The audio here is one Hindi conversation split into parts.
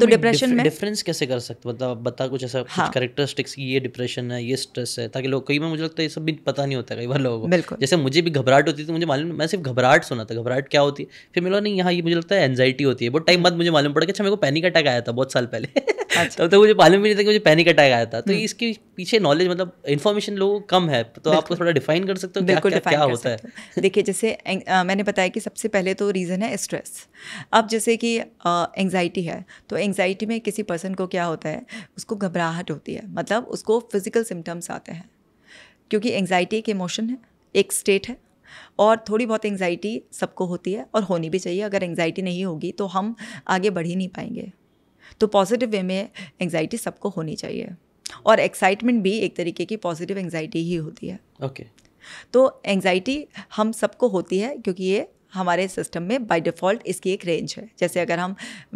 तो डिप्रेशन में डिफरेंस कैसे कर सकते मतलब बता कुछ ऐसा हाँ. करेक्टरिस्टिक्स की ये डिप्रेशन है ये स्ट्रेस है ताकि लोग कई बार मुझे लगता है ये सब भी पता नहीं होता कई बार लोगों को बिल्कुल जैसे मुझे भी घबराहट होती थी तो मुझे मालूम मैं सिर्फ घबराहट सुना था घबराहट क्या होती है फिर मेरा नहीं यहाँ ये मुझे लगता है एनजाइटी होती है बहुत टाइम बाद मुझे मालूम पड़ा कि अच्छा मेरे को पैनिक अटैक आया था बहुत साल पहले अच्छा। तब तक मुझे मालूम भी नहीं था कि मुझे पैनिक अटैक आया था तो हम्म। इसके पीछे नॉलेज मतलब इन्फॉर्मेशन लोगों कम है तो आपको थोड़ा डिफाइन कर सकते हो क्या, क्या, क्या होता है देखिए जैसे आ, मैंने बताया कि सबसे पहले तो रीज़न है स्ट्रेस अब जैसे कि एंगजाइटी है तो एंगजाइटी में किसी पर्सन को क्या होता है उसको घबराहट होती है मतलब उसको फिज़िकल सिम्टम्स आते हैं क्योंकि एंगजाइटी एक इमोशन है एक स्टेट है और थोड़ी बहुत एंगजाइटी सबको होती है और होनी भी चाहिए अगर एंगजाइटी नहीं होगी तो हम आगे बढ़ ही नहीं पाएंगे तो पॉजिटिव वे में एंगजाइटी सबको होनी चाहिए और एक्साइटमेंट भी एक तरीके की पॉजिटिव एंगजाइटी ही होती है ओके okay. तो एंगजाइटी हम सबको होती है क्योंकि ये हमारे सिस्टम में बाय डिफ़ॉल्ट इसकी एक रेंज है जैसे अगर हम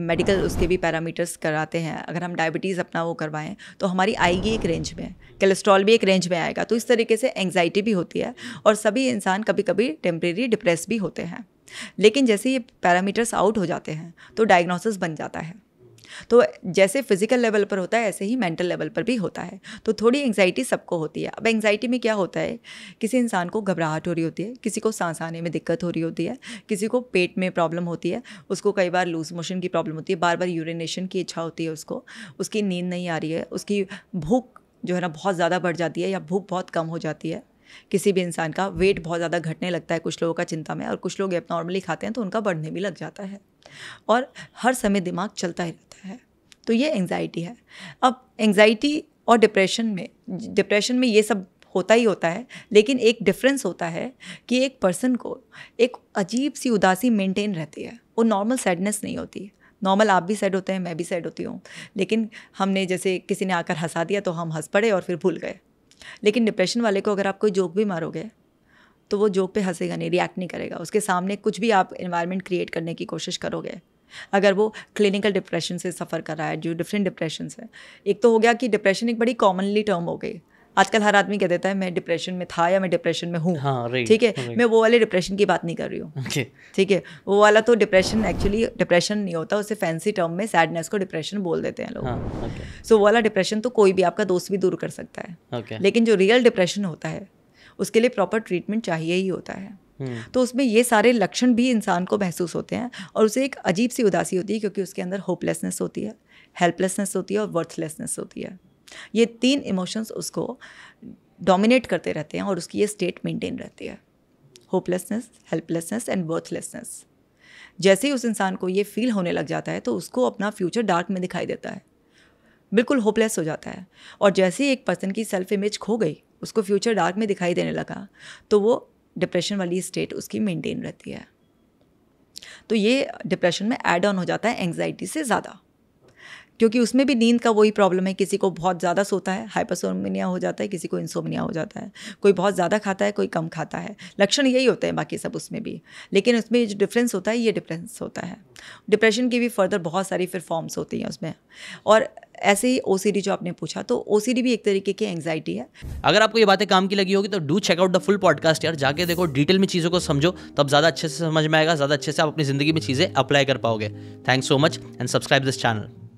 मेडिकल उसके भी पैरामीटर्स कराते हैं अगर हम डायबिटीज़ अपना वो करवाएं तो हमारी आएगी एक रेंज में कोलेस्ट्रॉल भी एक रेंज में आएगा तो इस तरीके से एंगजाइटी भी होती है और सभी इंसान कभी कभी टेम्प्रेरी डिप्रेस भी होते हैं लेकिन जैसे ये पैरामीटर्स आउट हो जाते हैं तो डायग्नोसिस बन जाता है तो जैसे फिजिकल लेवल पर होता है ऐसे ही मेंटल लेवल पर भी होता है तो थोड़ी एंगजाइटी सबको होती है अब एंगजाइटी में क्या होता है किसी इंसान को घबराहट हो रही होती है किसी को सांस आने में दिक्कत हो रही होती है किसी को पेट में प्रॉब्लम होती है उसको कई बार लूज मोशन की प्रॉब्लम होती है बार बार यूरिनेशन की इच्छा होती है उसको उसकी नींद नहीं आ रही है उसकी भूख जो है ना बहुत ज़्यादा बढ़ जाती है या भूख बहुत कम हो जाती है किसी भी इंसान का वेट बहुत ज़्यादा घटने लगता है कुछ लोगों का चिंता में और कुछ लोग नॉर्मली खाते हैं तो उनका बढ़ने भी लग जाता है और हर समय दिमाग चलता ही रहता है तो ये एंग्जाइटी है अब एंग्जाइटी और डिप्रेशन में डिप्रेशन में ये सब होता ही होता है लेकिन एक डिफरेंस होता है कि एक पर्सन को एक अजीब सी उदासी मेंटेन रहती है वो नॉर्मल सैडनेस नहीं होती नॉर्मल आप भी सैड होते हैं मैं भी सैड होती हूँ लेकिन हमने जैसे किसी ने आकर हंसा दिया तो हम हंस पड़े और फिर भूल गए लेकिन डिप्रेशन वाले को अगर आप कोई जोक भी मारोगे तो वो जोक पे हंसेगा नहीं रिएक्ट नहीं करेगा उसके सामने कुछ भी आप इन्वायरमेंट क्रिएट करने की कोशिश करोगे अगर वो क्लिनिकल डिप्रेशन से सफ़र कर रहा है जो डिफरेंट डिप्रेशन है एक तो हो गया कि डिप्रेशन एक बड़ी कॉमनली टर्म हो गई आजकल हर आदमी कह देता है मैं डिप्रेशन में था या मैं डिप्रेशन में हूँ हाँ, ठीक है मैं वो वाले डिप्रेशन की बात नहीं कर रही हूँ ठीक है वो वाला तो डिप्रेशन एक्चुअली डिप्रेशन नहीं होता उसे फैंसी टर्म में सैडनेस को डिप्रेशन बोल देते हैं लोग सो हाँ, so, वो वाला डिप्रेशन तो कोई भी आपका दोस्त भी दूर कर सकता है लेकिन जो रियल डिप्रेशन होता है उसके लिए प्रॉपर ट्रीटमेंट चाहिए ही होता है हम्म। तो उसमें ये सारे लक्षण भी इंसान को महसूस होते हैं और उसे एक अजीब सी उदासी होती है क्योंकि उसके अंदर होपलेसनेस होती है हेल्पलेसनेस होती है और वर्थलेसनेस होती है ये तीन इमोशंस उसको डोमिनेट करते रहते हैं और उसकी ये स्टेट मेंटेन रहती है होपलेसनेस हेल्पलेसनेस एंड वर्थलेसनेस जैसे ही उस इंसान को ये फील होने लग जाता है तो उसको अपना फ्यूचर डार्क में दिखाई देता है बिल्कुल होपलेस हो जाता है और जैसे ही एक पर्सन की सेल्फ इमेज खो गई उसको फ्यूचर डार्क में दिखाई देने लगा तो वो डिप्रेशन वाली स्टेट उसकी मेंटेन रहती है तो ये डिप्रेशन में ऐड ऑन हो जाता है एंग्जाइटी से ज़्यादा क्योंकि उसमें भी नींद का वही प्रॉब्लम है किसी को बहुत ज़्यादा सोता है हाइपरसोमिनिया हो जाता है किसी को इंसोमिनिया हो जाता है कोई बहुत ज़्यादा खाता है कोई कम खाता है लक्षण यही होते हैं बाकी सब उसमें भी लेकिन उसमें जो डिफरेंस होता है ये डिफरेंस होता है डिप्रेशन की भी फर्दर बहुत सारी फिर फॉर्म्स होती हैं उसमें और ऐसे ही ओ जो आपने पूछा तो ओ भी एक तरीके की एंगजाइटी है अगर आपको ये बातें काम की लगी होगी तो do check out the full podcast यार जाके देखो डिटेल में चीज़ों को समझो तब ज़्यादा अच्छे से समझ में आएगा ज़्यादा अच्छे से आप अपनी ज़िंदगी में चीज़ें अप्लाई कर पाओगे thanks so much and subscribe this channel